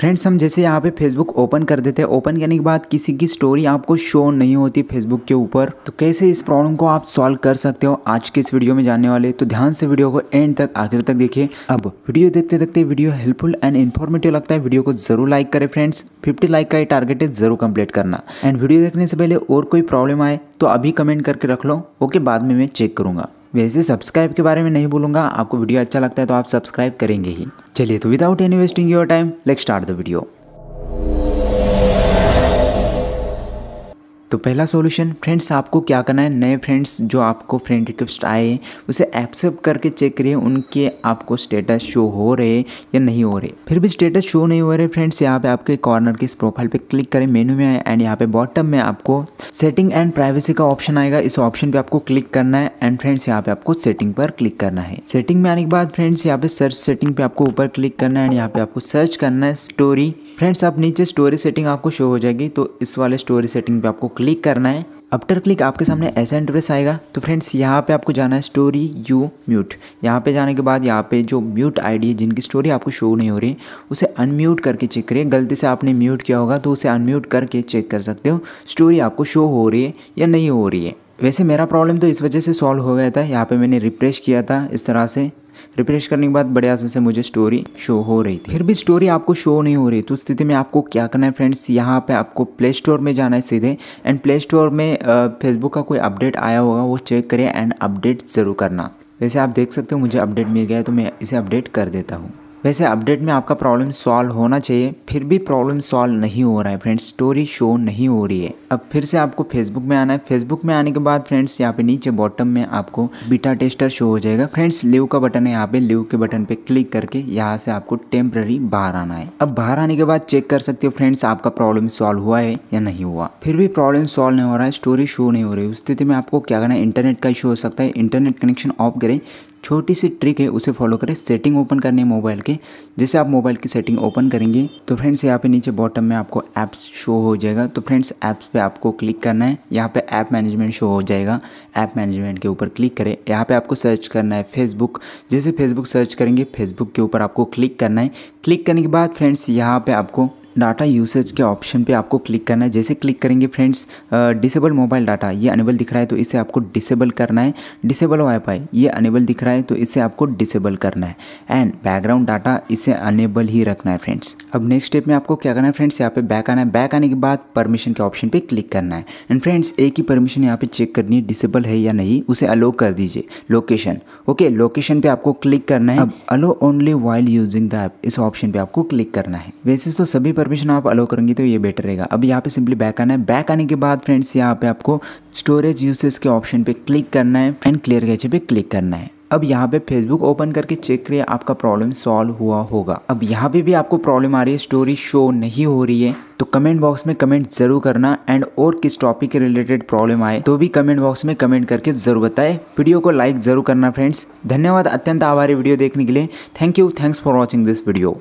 friends हम जैसे यहाँ पे फेसबुक ओपन कर देते हैं ओपन करने के बाद किसी की स्टोरी आपको शो नहीं होती फेसबुक के ऊपर तो कैसे इस प्रॉब्लम को आप सॉल्व कर सकते हो आज के इस वीडियो में जानने वाले तो ध्यान से वीडियो को एंड तक आखिर तक देखिए अब वीडियो देखते देखते वीडियो हेल्पफुल एंड इन्फॉर्मेटिव लगता है वीडियो को जरूर लाइक करें फ्रेंड्स फिफ्टी लाइक का टारगेट है जरूर कम्प्लीट करना एंड वीडियो देखने से पहले और कोई प्रॉब्लम आए तो अभी कमेंट करके रख लो ओके बाद में मैं चेक करूंगा वैसे सब्सक्राइब के बारे में नहीं बोलूँगा आपको वीडियो अच्छा लगता है तो आप सब्सक्राइब करेंगे ही चलिए तो without any wasting your time let start the video तो पहला सॉल्यूशन फ्रेंड्स आपको क्या करना है नए फ्रेंड्स जो आपको फ्रेंड रिक्वेस्ट आए उसे एक्सेप्ट करके चेक करिए उनके आपको स्टेटस शो हो रहे या नहीं हो रहे फिर भी स्टेटस शो नहीं हो रहे फ्रेंड्स यहाँ पे आपके कॉर्नर के इस प्रोफाइल पे क्लिक करें मेनू में आए एंड यहाँ पे बॉटम में आपको सेटिंग एंड प्राइवेसी का ऑप्शन आएगा इस ऑप्शन पर आपको क्लिक करना है एंड फ्रेंड्स यहाँ पे आपको सेटिंग पर क्लिक करना है सेटिंग में आने के बाद फ्रेंड्स यहाँ पे सर्च सेटिंग पे आपको ऊपर क्लिक करना है एंड यहाँ पे आपको सर्च करना है स्टोरी फ्रेंड्स आप नीचे स्टोरी सेटिंग आपको शो हो जाएगी तो इस वाले स्टोरी सेटिंग पे आपको क्लिक करना है अपटर क्लिक आपके सामने ऐसा इंटरफेस आएगा तो फ्रेंड्स यहाँ पे आपको जाना है स्टोरी यू म्यूट यहाँ पे जाने के बाद यहाँ पे जो म्यूट आईडी है जिनकी स्टोरी आपको शो नहीं हो रही उसे अनम्यूट करके चेक करिए गलती से आपने म्यूट किया होगा तो उसे अनम्यूट करके चेक कर सकते हो स्टोरी आपको शो हो रही है या नहीं हो रही है वैसे मेरा प्रॉब्लम तो इस वजह से सॉल्व हो गया था यहाँ पे मैंने रिप्रेश किया था इस तरह से रिफ्रेश करने के बाद बढ़िया से मुझे स्टोरी शो हो रही थी फिर भी स्टोरी आपको शो नहीं हो रही तो स्थिति में आपको क्या करना है फ्रेंड्स यहाँ पे आपको प्ले स्टोर में जाना है सीधे एंड प्ले स्टोर में फेसबुक का कोई अपडेट आया होगा वो चेक करें एंड अपडेट ज़रूर करना वैसे आप देख सकते हो मुझे अपडेट मिल गया है तो मैं इसे अपडेट कर देता हूँ वैसे अपडेट में आपका प्रॉब्लम सॉल्व होना चाहिए फिर भी प्रॉब्लम सॉल्व नहीं हो रहा है फ्रेंड्स स्टोरी शो नहीं हो रही है अब फिर से आपको फेसबुक में आना है फेसबुक में आने के बाद फ्रेंड्स यहाँ पे नीचे बॉटम में आपको बीटा टेस्टर शो हो जाएगा फ्रेंड्स लिव का बटन है यहाँ पे लिव के बटन पे क्लिक करके यहाँ से आपको टेम्प्ररी बाहर आना है अब बाहर आने के बाद चेक कर सकते हो फ्रेंड्स आपका प्रॉब्लम सॉल्व हुआ है या नहीं हुआ फिर भी प्रॉब्लम सॉल्व नहीं हो रहा है स्टोरी शो नहीं हो रही उस स्थिति में आपको क्या करना है इंटरनेट का इशू हो सकता है इंटरनेट कनेक्शन ऑफ करें छोटी सी ट्रिक है उसे फॉलो करें सेटिंग ओपन करनी है मोबाइल के जैसे आप मोबाइल की सेटिंग ओपन करेंगे तो फ्रेंड्स यहाँ पे नीचे बॉटम में आपको ऐप्स शो हो जाएगा तो फ्रेंड्स ऐप्स पे आपको क्लिक करना है यहाँ पे ऐप मैनेजमेंट शो हो जाएगा ऐप मैनेजमेंट के ऊपर क्लिक करें यहाँ पे आपको सर्च करना है फेसबुक जैसे फेसबुक सर्च करेंगे फेसबुक के ऊपर आपको क्लिक करना है क्लिक करने के बाद फ्रेंड्स यहाँ पर आपको डाटा यूसेज के ऑप्शन पे आपको क्लिक करना है जैसे क्लिक करेंगे फ्रेंड्स डिसेबल मोबाइल डाटा ये अनेबल दिख रहा है तो इसे आपको डिसेबल करना है डिसेबल वाईफाई ये अनेबल दिख रहा है तो इसे आपको डिसेबल करना है एंड बैकग्राउंड डाटा इसे अनेबल ही रखना है फ्रेंड्स अब नेक्स्ट स्टेप में आपको क्या करना है फ्रेंड्स यहाँ पे बैक आना है बैक आने के बाद परमिशन के ऑप्शन पर क्लिक करना है एंड फ्रेंड्स एक ही परमिशन यहाँ पर चेक करनी है डिसेबल है या नहीं उसे अलो कर दीजिए लोकेशन ओके लोकेशन पर आपको क्लिक करना है अब allow only while using the app इस ऑप्शन पर आपको क्लिक करना है वैसे तो सभी परमिशन आप अलो करेंगे तो ये बेटर रहेगा अब यहाँ पे सिंपली बैक आना है बैक आने के बाद फ्रेंड्स यहाँ पे आपको स्टोरेज यूसेस के ऑप्शन पे क्लिक करना है एंड क्लियर कैचे पे क्लिक करना है अब यहाँ पे फेसबुक ओपन करके चेक करिए आपका प्रॉब्लम सॉल्व हुआ होगा अब यहाँ पे भी आपको प्रॉब्लम आ रही है स्टोरी शो नहीं हो रही है तो कमेंट बॉक्स में कमेंट जरूर करना एंड और किस टॉपिक के रिलेटेड प्रॉब्लम आए तो भी कमेंट बॉक्स में कमेंट करके जरूर बताएं वीडियो को लाइक जरूर करना फ्रेंड्स धन्यवाद अत्यंत आभारी वीडियो देखने के लिए thank you thanks for watching this video